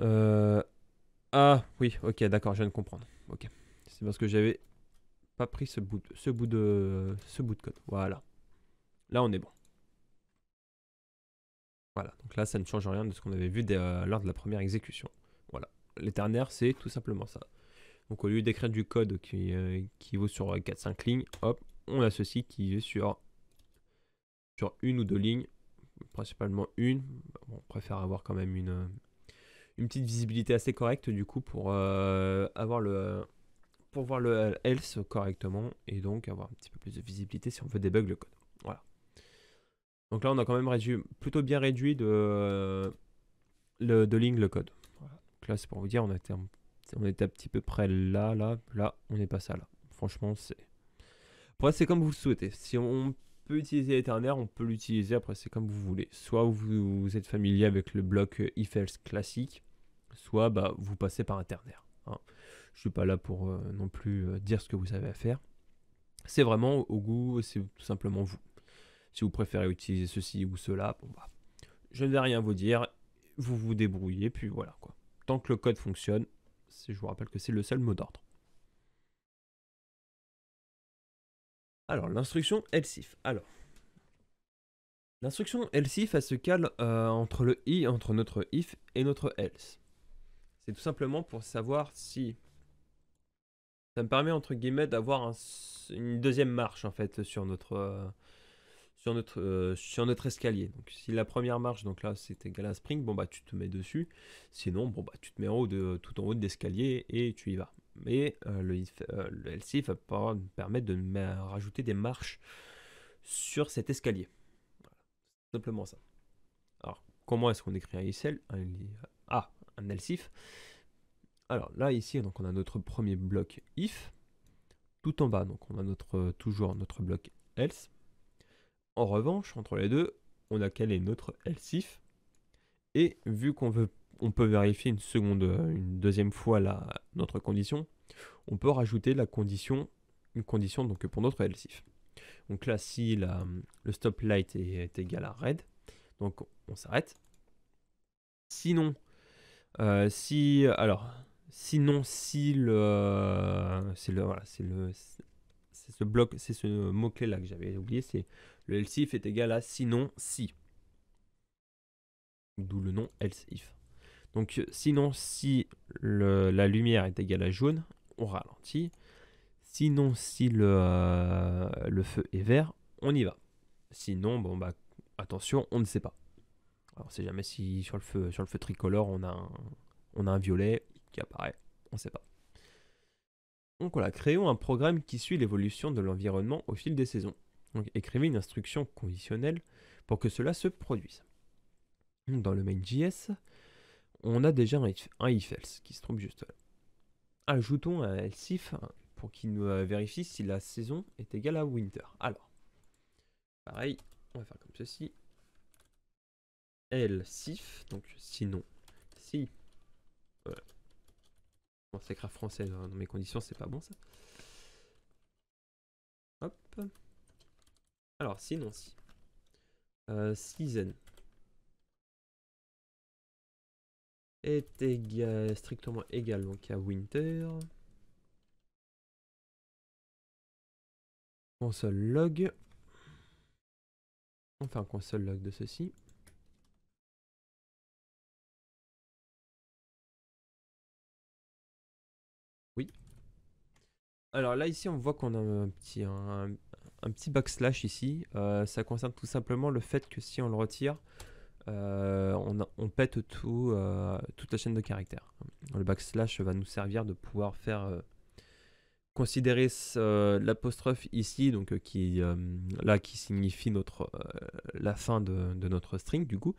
Euh, ah oui, ok, d'accord, je viens de comprendre. Ok, c'est parce que j'avais pas pris ce bout, de, ce bout de ce bout de code. Voilà. Là, on est bon. Voilà, donc là, ça ne change rien de ce qu'on avait vu euh, lors de la première exécution l'éternaire c'est tout simplement ça. Donc au lieu d'écrire du code qui, euh, vaut sur 4-5 euh, lignes, hop, on a ceci qui est sur, sur une ou deux lignes, principalement une. On préfère avoir quand même une, euh, une petite visibilité assez correcte du coup pour avoir le pour voir le else correctement et donc avoir un petit peu plus de visibilité si on veut débug le code. Voilà. Donc là on a quand même plutôt bien réduit de, le de le code là, c'est pour vous dire, on, a on était un petit peu près là, là, là, on n'est pas ça là. Franchement, c'est. Après, c'est comme vous le souhaitez. Si on peut utiliser l'éternaire on peut l'utiliser. Après, c'est comme vous voulez. Soit vous, êtes familier avec le bloc if classique, soit bah, vous passez par Etherner. Je hein. Je suis pas là pour euh, non plus euh, dire ce que vous avez à faire. C'est vraiment au goût, c'est tout simplement vous. Si vous préférez utiliser ceci ou cela, bon bah, je ne vais rien vous dire. Vous vous débrouillez, puis voilà quoi tant que le code fonctionne, je vous rappelle que c'est le seul mot d'ordre. Alors, l'instruction else Alors, l'instruction if, elle se cale euh, entre le i, entre notre if et notre else. C'est tout simplement pour savoir si ça me permet entre guillemets d'avoir une deuxième marche en fait sur notre euh, sur notre, euh, sur notre escalier. Donc si la première marche, donc là c'est égal à spring, bon bah tu te mets dessus. Sinon, bon bah tu te mets en haut de, tout en haut de l'escalier et tu y vas. Mais euh, le, if, euh, le va pas permettre de rajouter des marches sur cet escalier. Simplement ça. Alors comment est-ce qu'on écrit un ISL e un, Ah, un LCIF. Alors là ici donc on a notre premier bloc if tout en bas donc on a notre toujours notre bloc else en revanche, entre les deux, on a calé notre elsif. Et vu qu'on veut, on peut vérifier une seconde, euh, une deuxième fois la, notre condition, on peut rajouter la condition, une condition donc pour notre LSIF. Donc là, si le stop light est, égal à red, donc on s'arrête. Sinon, euh, si alors, sinon si le, c'est le, voilà, c'est le, c'est ce bloc, c'est ce mot clé là que j'avais oublié, c'est le if est égal à sinon si. D'où le nom if. Donc euh, sinon si la lumière est égale à jaune, on ralentit. Sinon si euh, le, feu est vert, on y va. Sinon, bon bah attention, on ne sait pas. on ne sait jamais si sur le feu, sur le feu tricolore on a, on a un violet qui apparaît, on ne sait pas. Donc voilà, créons un programme qui suit l'évolution de l'environnement au fil des saisons. Donc écrivez une instruction conditionnelle pour que cela se produise. Dans le main.js, on a déjà un if-else qui se trouve juste là. Ajoutons un else-if pour qu'il nous euh, vérifie si la saison est égale à winter. Alors, pareil, on va faire comme ceci. Else-if, donc sinon, si... Voilà. Bon, français hein, dans mes conditions, c'est pas bon ça. Hop. Alors, sinon, si. Euh, season est strictement égal donc à winter. Console log. Enfin console log de ceci. Oui. Alors là ici on voit qu'on a un petit un petit backslash ici. Euh, ça concerne tout simplement le fait que si on le retire, euh, on, pète tout, euh, toute la chaîne de caractères. Le backslash va nous servir de pouvoir faire considérer l'apostrophe ici, donc qui là qui signifie notre la fin de, notre string du coup.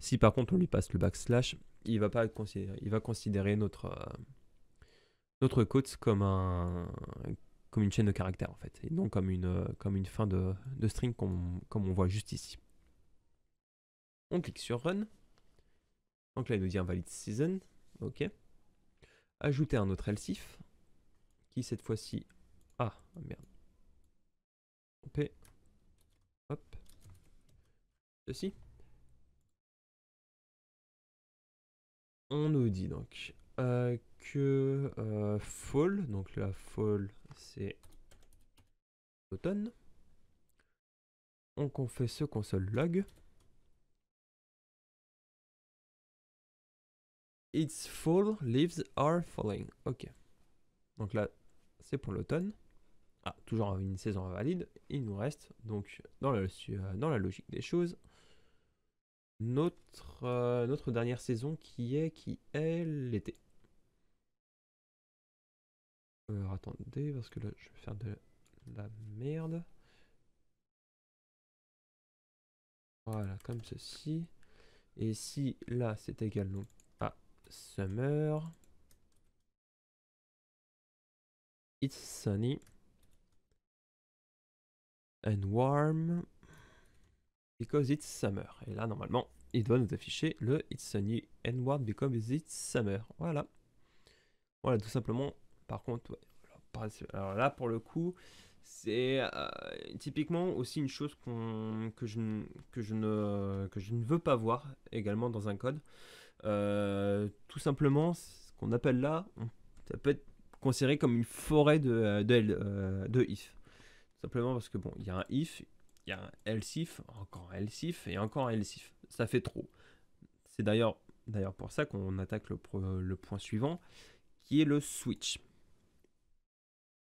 Si par contre on lui passe le backslash, il va pas considérer, il va considérer notre notre code comme un comme une chaîne de caractères en fait, et non comme une, euh, comme une fin de, string comme, on voit juste ici. On clique sur Run. Donc là, il nous dit invalid season. OK. Ajouter un autre elsif qui cette fois-ci... Ah, merde. P. Hop. Ceci. On nous dit donc euh, que euh, fall, donc la fall c'est l'automne. on fait ce console log. It's full. leaves are falling. Ok. Donc là, c'est pour l'automne. Ah, toujours une saison valide. Il nous reste, donc, dans la, euh, dans la logique des choses, notre, euh, notre dernière saison qui est, qui est l'été. Euh, attendez, parce que là, je vais faire de la merde. Voilà, comme ceci. Et si là, c'est égal à summer. It's sunny. And warm. Because it's summer. Et là, normalement, il doit nous afficher le It's sunny and warm because it's summer. Voilà. Voilà, tout simplement, par contre, alors là, pour le coup, c'est euh, typiquement aussi une chose que, je, je ne, je ne veux pas voir également dans un code. Euh, tout simplement, ce qu'on appelle là, ça peut être considéré comme une forêt de, euh, de, if. simplement parce que, bon, il y a un if, il y a un else if, encore un else if et encore un else if. Ça fait trop. C'est d'ailleurs d'ailleurs pour ça qu'on attaque le point suivant, qui est le switch.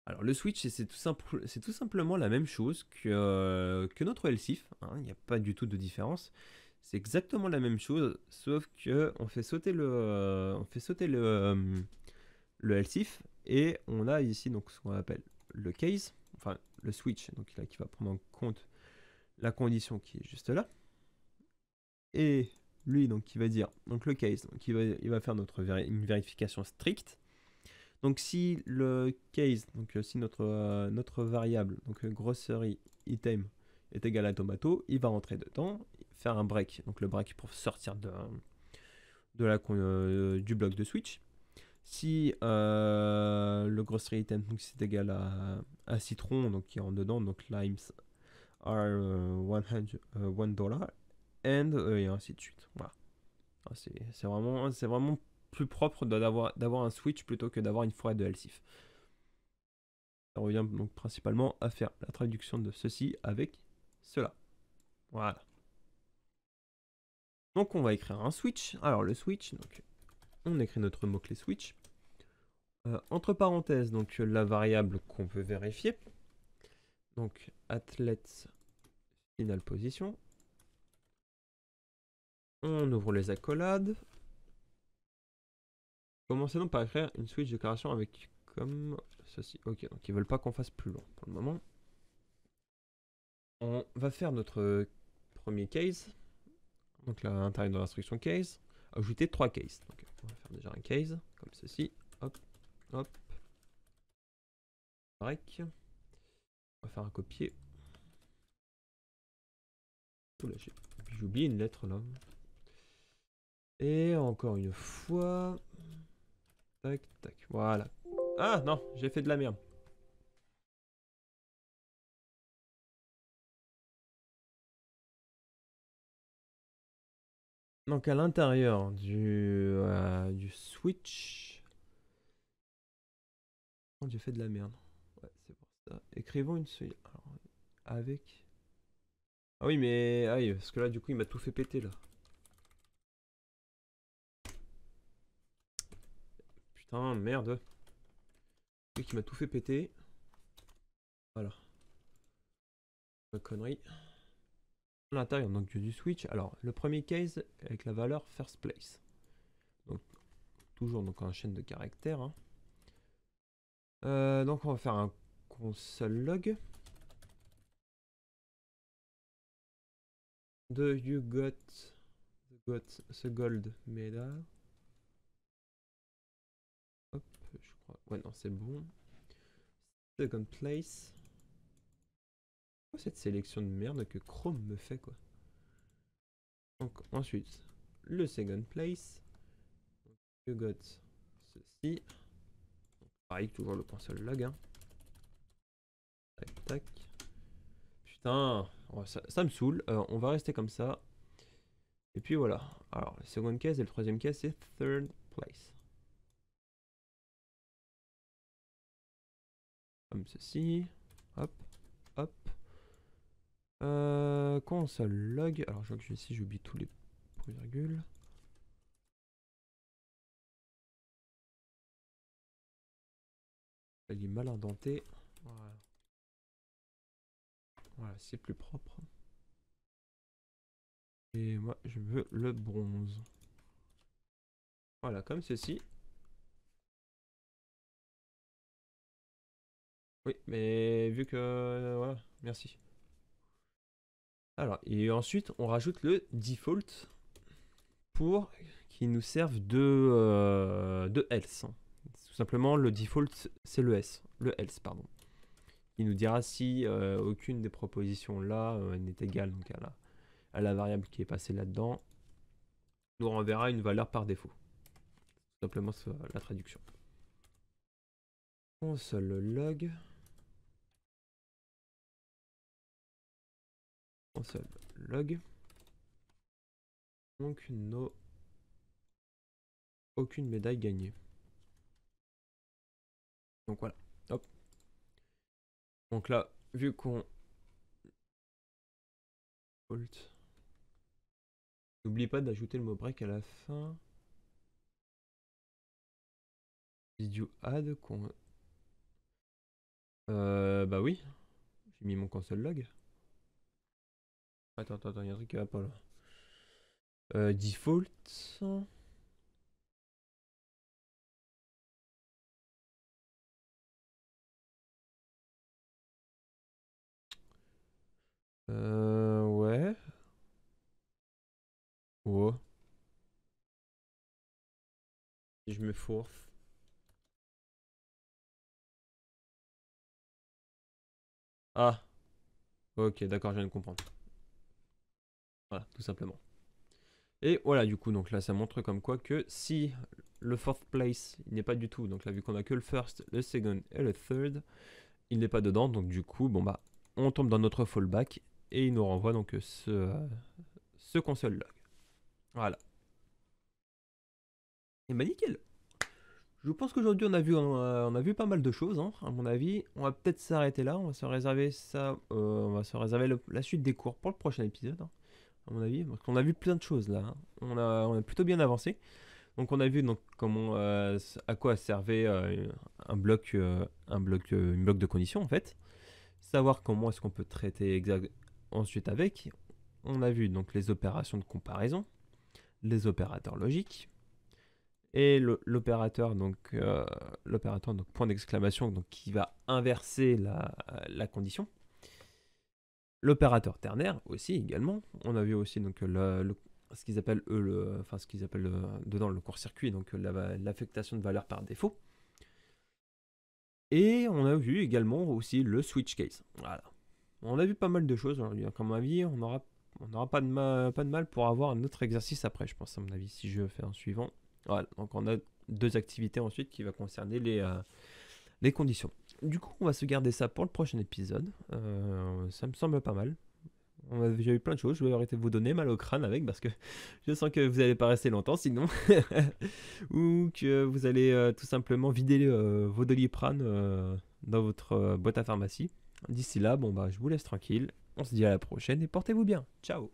Alors le Switch, c'est tout, simplement la même chose que, euh, que notre LCIF, hein, il n'y a pas du tout de différence. C'est exactement la même chose, sauf que on fait sauter le, euh, on fait sauter le, euh, et on a ici donc ce qu'on appelle le case, enfin le switch, donc qui va prendre en compte la condition qui est juste là. Et lui donc qui va dire donc le case, il va, il va faire notre une vérification stricte donc si le case, donc euh, si notre, euh, notre variable, donc euh, grocery item est égal à tomato, il va rentrer dedans, faire un break, donc le break pour sortir de, de la, du bloc de switch. Si le grocery item donc c'est égal à, à, citron, donc qui est en dedans, donc limes are uh, 1 dollar, and et ainsi de suite. Voilà. Ah, c'est vraiment, c'est vraiment plus propre d'avoir, un switch plutôt que d'avoir une forêt de lcif. Ça revient donc principalement à faire la traduction de ceci avec cela. Voilà. Donc on va écrire un switch. Alors le switch, donc on écrit notre mot-clé switch. Euh, entre parenthèses, donc la variable qu'on peut vérifier. Donc athlète final position. On ouvre les accolades. Commencez donc par écrire une switch déclaration avec comme ceci. Ok, donc ils veulent pas qu'on fasse plus long pour le moment. On va faire notre premier case. Donc là, à l'intérieur de l'instruction case, ajouter trois cases. Donc on va faire déjà un case, comme ceci. Hop, hop. Break. On va faire un copier. Oula, j'ai oublié une lettre là. Et encore une fois, Tac, tac, voilà. Ah non, j'ai fait de la merde. Donc à l'intérieur du, euh, du switch... Oh, j'ai fait de la merde. Ouais, c'est pour ça. Écrivons une suite. avec... Ah oui, mais... Aïe, parce que là, du coup, il m'a tout fait péter, là. Putain, merde. Lui qui m'a tout fait péter. Voilà. La connerie. l'intérieur donc du switch. Alors, le premier case avec la valeur first place. Donc, toujours donc en chaîne de caractères. Hein. Euh, donc, on va faire un console log. De you got, got the gold medal. Ouais, non, c'est bon. Second place. Pourquoi cette sélection de merde que Chrome me fait, quoi Donc, ensuite, le second place. You got ceci. pareil, toujours le console lag. Hein. Tac, tac. Putain, oh, ça, me saoule. Euh, on va rester comme ça. Et puis voilà. Alors, la seconde case et le troisième case, c'est third place. ceci. Hop, hop. Euh, console log. Alors je vois que ici j'oublie tous les virgules. Il est mal indenté. Voilà, c'est plus propre. Et moi, je veux le bronze. Voilà, comme ceci. Oui, mais vu que... Euh, voilà, merci. Alors, et ensuite, on rajoute le default pour qu'il nous serve de, euh, else. Hein. Tout simplement, le default, c'est le S, le else, pardon. Il nous dira si euh, aucune des propositions là n'est égale donc à la, à la variable qui est passée là-dedans. Nous renverra une valeur par défaut. Tout simplement, la traduction. Console.log console log. Donc, no... aucune médaille gagnée. Donc voilà. Hop. Donc là, vu qu'on... N'oublie pas d'ajouter le mot break à la fin. Video add qu'on... Euh, bah oui, j'ai mis mon console log. Attends, attends, attends, il y a un truc qui va pas là. Euh, default. Euh, ouais. Wow. Je me fourfe. Ah. Ok, d'accord, je viens de comprendre. Voilà, tout simplement. Et voilà, du coup, donc là, ça montre comme quoi que si le fourth place, il n'est pas du tout, donc là, vu qu'on a que le first, le second et le third, il n'est pas dedans, donc du coup, bon bah, on tombe dans notre fallback et il nous renvoie donc ce, euh, ce console log. Voilà. Et bah nickel je pense qu'aujourd'hui on a vu on a, vu pas mal de choses hein. à mon avis. On va peut-être s'arrêter là. On va se réserver ça. Euh, on va se réserver la suite des cours pour le prochain épisode. Hein à mon avis. on a vu plein de choses là. Hein. On, a, on a plutôt bien avancé. Donc on a vu donc comment euh, à quoi servait euh, un bloc, euh, un bloc, une bloc de conditions en fait. Savoir comment est-ce qu'on peut traiter ensuite avec. On a vu donc les opérations de comparaison, les opérateurs logiques et l'opérateur donc l'opérateur donc point d'exclamation donc qui va inverser la condition. L'opérateur ternaire aussi également. On a vu aussi donc ce qu'ils appellent le, enfin ce qu'ils appellent euh, dedans le court-circuit, donc euh, l'affectation de valeur par défaut. Et on a vu également aussi le switch case. Voilà. On a vu pas mal de choses aujourd'hui. Hein. Comme mon avis, on n'aura on aura pas, de mal, pour avoir un autre exercice après, je pense, à mon avis, si je fais un suivant. Voilà, donc on a deux activités ensuite qui va concerner les euh, conditions. Du coup, on va se garder ça pour le prochain épisode. Euh, ça me semble pas mal. On J'ai eu plein de choses. Je vais arrêter de vous donner mal au crâne avec parce que je sens que vous n'allez pas rester longtemps sinon. Ou que vous allez euh, tout simplement vider euh, vos doliprane dans votre boîte à pharmacie. D'ici là, bon bah, je vous laisse tranquille. On se dit à la prochaine et portez-vous bien. Ciao